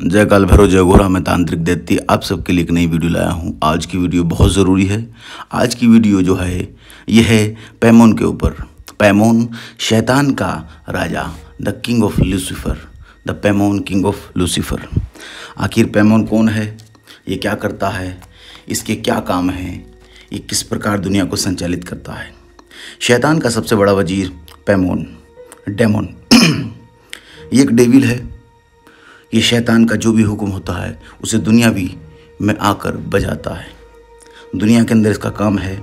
जय काल भैरव जय गोरा मैं तांत्रिक दैत्य आप सबके लिए एक नई वीडियो लाया हूँ आज की वीडियो बहुत ज़रूरी है आज की वीडियो जो है यह है पैमोन के ऊपर पैमोन शैतान का राजा the king of Lucifer the Paimon king of Lucifer आखिर पैमोन कौन है ये क्या करता है इसके क्या काम हैं ये किस प्रकार दुनिया को संचालित करता है शैतान का सबसे बड़ा वजीर पैमोन डेमोन ये एक डेविल है ये शैतान का जो भी हुक्म होता है उसे दुनिया भी में आकर बजाता है दुनिया के अंदर इसका काम है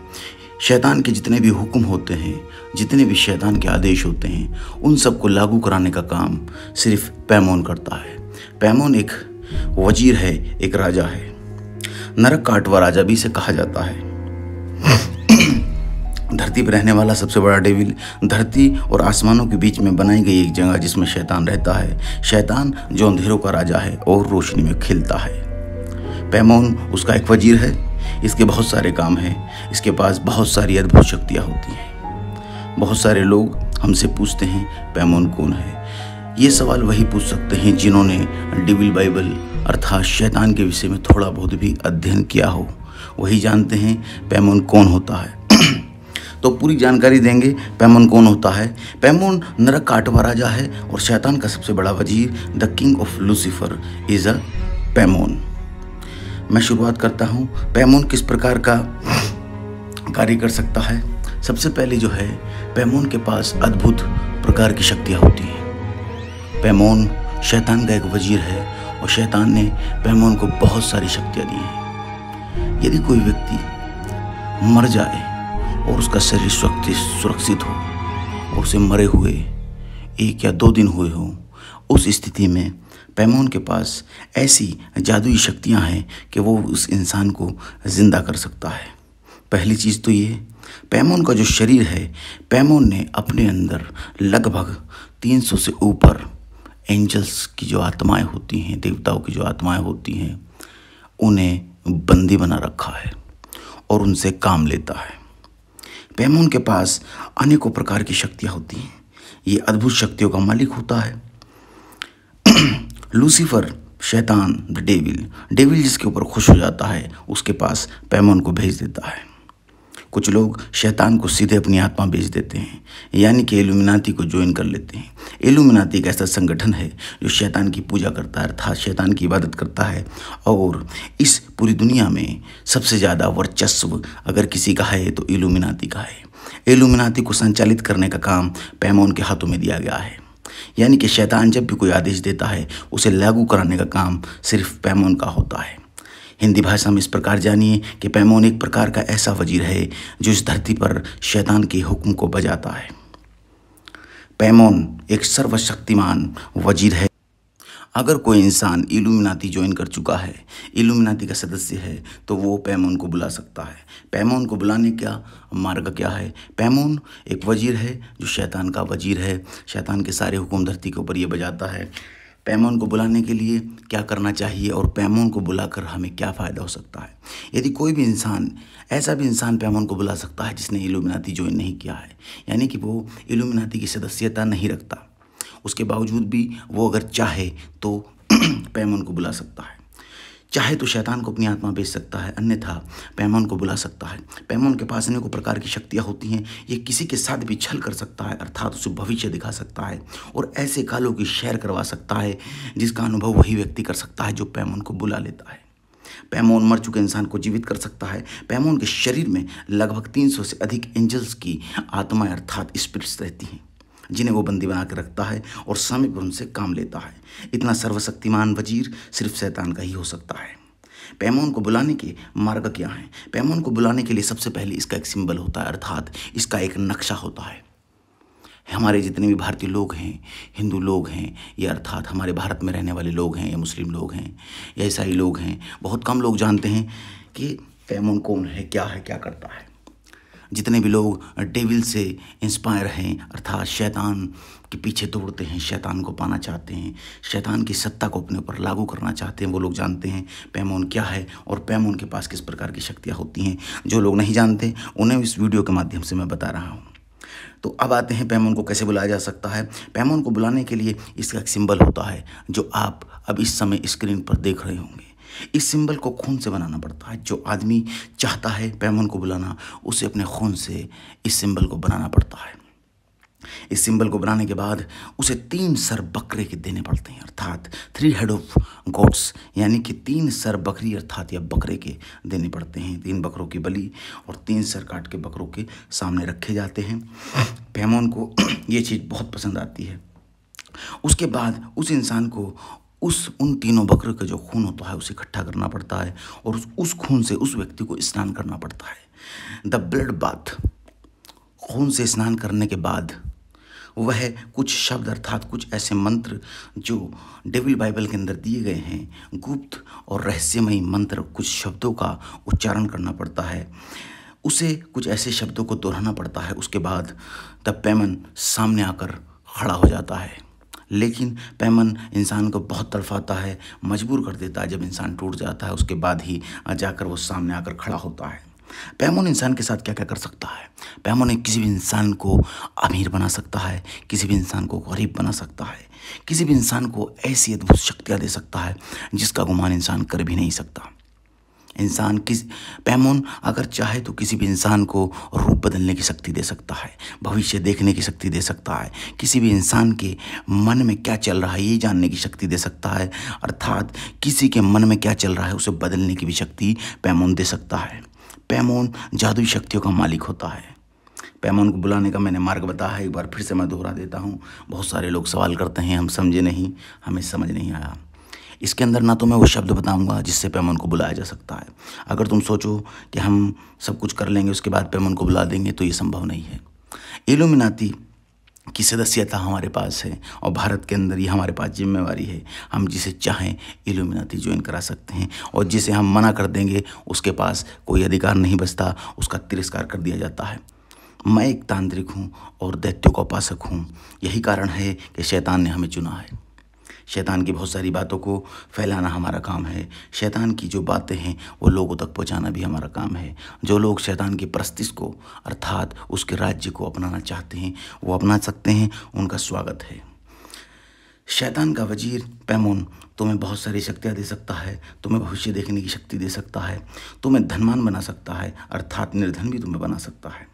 शैतान के जितने भी हुक्म होते हैं जितने भी शैतान के आदेश होते हैं उन सबको लागू कराने का काम सिर्फ पैमोन करता है पैमोन एक वजीर है एक राजा है नरक काटवा राजा भी इसे कहा जाता है धरती पर रहने वाला सबसे बड़ा डेविल धरती और आसमानों के बीच में बनाई गई एक जगह जिसमें शैतान रहता है शैतान जो अंधेरों का राजा है और रोशनी में खिलता है पैमोन उसका एक वजीर है इसके बहुत सारे काम हैं इसके पास बहुत सारी अद्भुत शक्तियाँ होती हैं बहुत सारे लोग हमसे पूछते हैं पैमोन कौन है ये सवाल वही पूछ सकते हैं जिन्होंने डिविल बाइबल अर्थात शैतान के विषय में थोड़ा बहुत भी अध्ययन किया हो वही जानते हैं पैमोन कौन होता है तो पूरी जानकारी देंगे पैमोन कौन होता है पैमोन नरक का आठवा राजा है और शैतान का सबसे बड़ा वजीर the king of Lucifer is a Paimon मैं शुरुआत करता हूँ पैमोन किस प्रकार का कार्य कर सकता है सबसे पहले जो है पैमोन के पास अद्भुत प्रकार की शक्तियाँ होती हैं पैमोन शैतान का एक वजीर है और शैतान ने पैमोन को बहुत सारी शक्तियाँ दी हैं यदि कोई व्यक्ति मर जाए और उसका शरीर शक्ति सुरक्षित हो और उसे मरे हुए एक या दो दिन हुए हों उस स्थिति में पैमोन के पास ऐसी जादुई शक्तियां हैं कि वो उस इंसान को ज़िंदा कर सकता है पहली चीज़ तो ये पैमोन का जो शरीर है पैमोन ने अपने अंदर लगभग 300 से ऊपर एंजल्स की जो आत्माएं होती हैं देवताओं की जो आत्माएं होती हैं उन्हें बंदी बना रखा है और उनसे काम लेता है पैमून के पास अनेकों प्रकार की शक्तियाँ होती हैं ये अद्भुत शक्तियों का मालिक होता है लूसीफर शैतान द डेविल डेविल जिसके ऊपर खुश हो जाता है उसके पास पैमोन को भेज देता है कुछ लोग शैतान को सीधे अपनी आत्मा बेच देते हैं यानी कि एलुमिनाती को ज्वाइन कर लेते हैं एलुमिनाती एक ऐसा संगठन है जो शैतान की पूजा करता है अर्थात शैतान की इबादत करता है और इस पूरी दुनिया में सबसे ज़्यादा वर्चस्व अगर किसी का है तो एलुमिनाती का है एलुमिनाती को संचालित करने का काम पैमोन के हाथों में दिया गया है यानी कि शैतान जब भी कोई आदेश देता है उसे लागू कराने का काम सिर्फ पैमोन का होता है हिंदी भाषा में इस प्रकार जानिए कि पैमोन एक प्रकार का ऐसा वजीर है जो इस धरती पर शैतान के हुक्म को बजाता है पैमोन एक सर्वशक्तिमान वजीर है अगर कोई इंसान इलुमिनाती ज्वाइन कर चुका है इलुमिनाती का सदस्य है तो वो पैमोन को बुला सकता है पैमोन को बुलाने का मार्ग क्या है पैमोन एक वजीर है जो शैतान का वजीर है शैतान के सारे हुक्म धरती के ऊपर ये बजाता है पैमोन को बुलाने के लिए क्या करना चाहिए और पैमोन को बुलाकर हमें क्या फ़ायदा हो सकता है यदि कोई भी इंसान ऐसा भी इंसान पैमोन को बुला सकता है जिसने इलुमिनाती ज्वाइन नहीं किया है यानी कि वो इलुमिनाती की सदस्यता नहीं रखता उसके बावजूद भी वो अगर चाहे तो पैमोन को बुला सकता है चाहे तो शैतान को अपनी आत्मा बेच सकता है अन्यथा पैमोन को बुला सकता है पैमोन के पास अनेकों प्रकार की शक्तियाँ होती हैं ये किसी के साथ भी छल कर सकता है अर्थात उसे भविष्य दिखा सकता है और ऐसे कालों की शेयर करवा सकता है जिसका अनुभव वही व्यक्ति कर सकता है जो पैमोन को बुला लेता है पैमोन मर चुके इंसान को जीवित कर सकता है पैमोन के शरीर में लगभग 300 से अधिक एंजल्स की आत्माएं अर्थात स्पिरिट्स रहती हैं जिन्हें वो बंदी बना कर रखता है और समय पर उनसे काम लेता है इतना सर्वशक्तिमान वजीर सिर्फ शैतान का ही हो सकता है पैमोन को बुलाने के मार्ग क्या हैं पैमोन को बुलाने के लिए सबसे पहले इसका एक सिंबल होता है अर्थात इसका एक नक्शा होता है हमारे जितने भी भारतीय लोग हैं हिंदू लोग हैं या अर्थात हमारे भारत में रहने वाले लोग हैं या मुस्लिम लोग हैं या ईसाई लोग हैं बहुत कम लोग जानते हैं कि पैमोन कौन है क्या है क्या करता है जितने भी लोग डेविल से इंस्पायर हैं अर्थात शैतान के पीछे दौड़ते हैं शैतान को पाना चाहते हैं शैतान की सत्ता को अपने ऊपर लागू करना चाहते हैं वो लोग जानते हैं पैमोन क्या है और पैमोन के पास किस प्रकार की शक्तियाँ होती हैं जो लोग नहीं जानते उन्हें इस वीडियो के माध्यम से मैं बता रहा हूँ तो अब आते हैं पैमोन को कैसे बुलाया जा सकता है पैमोन को बुलाने के लिए इसका एक सिंबल होता है जो आप अब इस समय स्क्रीन पर देख रहे होंगे इस सिंबल को खून से बनाना पड़ता है जो आदमी चाहता है पैमन को बुलाना उसे अपने खून से इस सिंबल को बनाना पड़ता है इस सिंबल को बनाने के बाद उसे तीन सर बकरे के देने पड़ते हैं अर्थात थ्री हेड ऑफ गॉड्स यानी कि तीन सर बकरी अर्थात या बकरे के देने पड़ते हैं तीन बकरों की बलि और तीन सर काट के बकरों के सामने रखे जाते हैं पैमोन को ये चीज़ बहुत पसंद आती है उसके बाद उस इंसान को उस उन तीनों बकर का जो खून होता है उसे इकट्ठा करना पड़ता है और उस उस खून से उस व्यक्ति को स्नान करना पड़ता है द ब्लड बाथ खून से स्नान करने के बाद वह कुछ शब्द अर्थात कुछ ऐसे मंत्र जो डेविल बाइबल के अंदर दिए गए हैं गुप्त और रहस्यमयी मंत्र कुछ शब्दों का उच्चारण करना पड़ता है उसे कुछ ऐसे शब्दों को दोहराना पड़ता है उसके बाद द पैमन सामने आकर खड़ा हो जाता है लेकिन पैमन इंसान को बहुत तड़फाता है मजबूर कर देता है जब इंसान टूट जाता है उसके बाद ही जाकर वो सामने आकर खड़ा होता है पैमोन इंसान के साथ क्या क्या कर सकता है पैमोन किसी भी इंसान को अमीर बना सकता है किसी भी इंसान को गरीब बना सकता है किसी भी इंसान को ऐसी अद्भुत शक्तियाँ दे सकता है जिसका गुमान इंसान कर भी नहीं सकता इंसान किस पैमोन अगर चाहे तो किसी भी इंसान को रूप बदलने की शक्ति दे सकता है भविष्य देखने की शक्ति दे सकता है किसी भी इंसान के मन में क्या चल रहा है ये जानने की शक्ति दे सकता है अर्थात किसी के मन में क्या चल रहा है उसे बदलने की भी शक्ति पैमोन दे सकता है पैमोन जादुई शक्तियों का मालिक होता है पैमोन को बुलाने का मैंने मार्ग बताया है एक बार फिर से मैं दोहरा देता हूँ बहुत सारे लोग सवाल करते हैं हम समझे नहीं हमें समझ नहीं आया इसके अंदर ना तो मैं वो शब्द बताऊंगा जिससे पेमन को बुलाया जा सकता है अगर तुम सोचो कि हम सब कुछ कर लेंगे उसके बाद पेमन को बुला देंगे तो ये संभव नहीं है एलुमिनाती की सदस्यता हमारे पास है और भारत के अंदर ये हमारे पास जिम्मेवारी है हम जिसे चाहें एलुमिनाती ज्वाइन करा सकते हैं और जिसे हम मना कर देंगे उसके पास कोई अधिकार नहीं बचता उसका तिरस्कार कर दिया जाता है मैं एक तांत्रिक हूँ और दैत्यों का उपासक हूँ यही कारण है कि शैतान ने हमें चुना है शैतान की बहुत सारी बातों को फैलाना हमारा काम है शैतान की जो बातें हैं वो लोगों तक पहुँचाना भी हमारा काम है जो लोग शैतान की प्रस्तिश को अर्थात उसके राज्य को अपनाना चाहते हैं वो अपना सकते हैं उनका स्वागत है शैतान का वजीर पैमोन तुम्हें बहुत सारी शक्तियाँ दे सकता है तुम्हें भविष्य देखने की शक्ति दे सकता है तुम्हें धनमान बना सकता है अर्थात निर्धन भी तुम्हें बना सकता है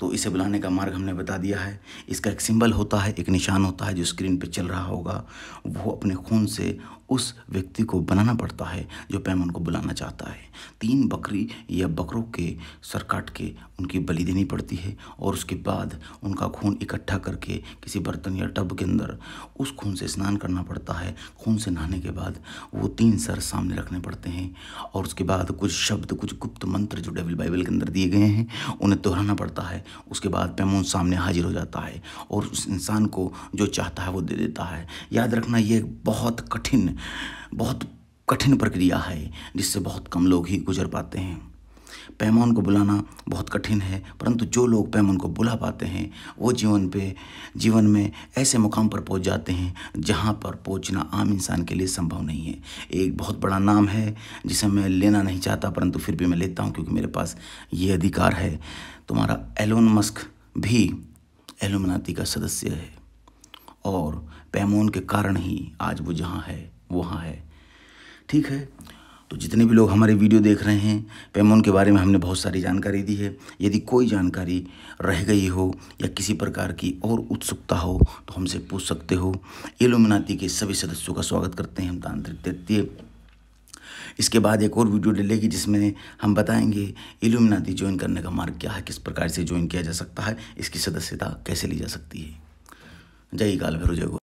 तो इसे बुलाने का मार्ग हमने बता दिया है इसका एक सिंबल होता है एक निशान होता है जो स्क्रीन पर चल रहा होगा वो अपने खून से उस व्यक्ति को बनाना पड़ता है जो पैमन को बुलाना चाहता है तीन बकरी या बकरों के सर काट के उनकी बलि देनी पड़ती है और उसके बाद उनका खून इकट्ठा करके किसी बर्तन या टब के अंदर उस खून से स्नान करना पड़ता है खून से नहाने के बाद वो तीन सर सामने रखने पड़ते हैं और उसके बाद कुछ शब्द कुछ गुप्त मंत्र जो डेविल बाइबल के अंदर दिए गए हैं उन्हें दोहराना पड़ता है उसके बाद पैमोन सामने हाजिर हो जाता है और उस इंसान को जो चाहता है वो दे देता है याद रखना ये बहुत कठिन बहुत कठिन प्रक्रिया है जिससे बहुत कम लोग ही गुजर पाते हैं पैमोन को बुलाना बहुत कठिन है परंतु जो लोग पैमोन को बुला पाते हैं वो जीवन पे जीवन में ऐसे मुकाम पर पहुंच जाते हैं जहां पर पहुंचना आम इंसान के लिए संभव नहीं है एक बहुत बड़ा नाम है जिसे मैं लेना नहीं चाहता परंतु फिर भी मैं लेता हूं क्योंकि मेरे पास ये अधिकार है तुम्हारा एलोन मस्क भी एलोमनाती का सदस्य है और पैमोन के कारण ही आज वो जहाँ है वहाँ है ठीक है तो जितने भी लोग हमारे वीडियो देख रहे हैं पेमोन के बारे में हमने बहुत सारी जानकारी दी है यदि कोई जानकारी रह गई हो या किसी प्रकार की और उत्सुकता हो तो हमसे पूछ सकते हो एलोमिनाती के सभी सदस्यों का स्वागत करते हैं हम तांत्रिक तृतीय इसके बाद एक और वीडियो डलेगी जिसमें हम बताएंगे एलोमिनाती ज्वाइन करने का मार्ग क्या है किस प्रकार से ज्वाइन किया जा सकता है इसकी सदस्यता कैसे ली जा सकती है जय काल भैरव जय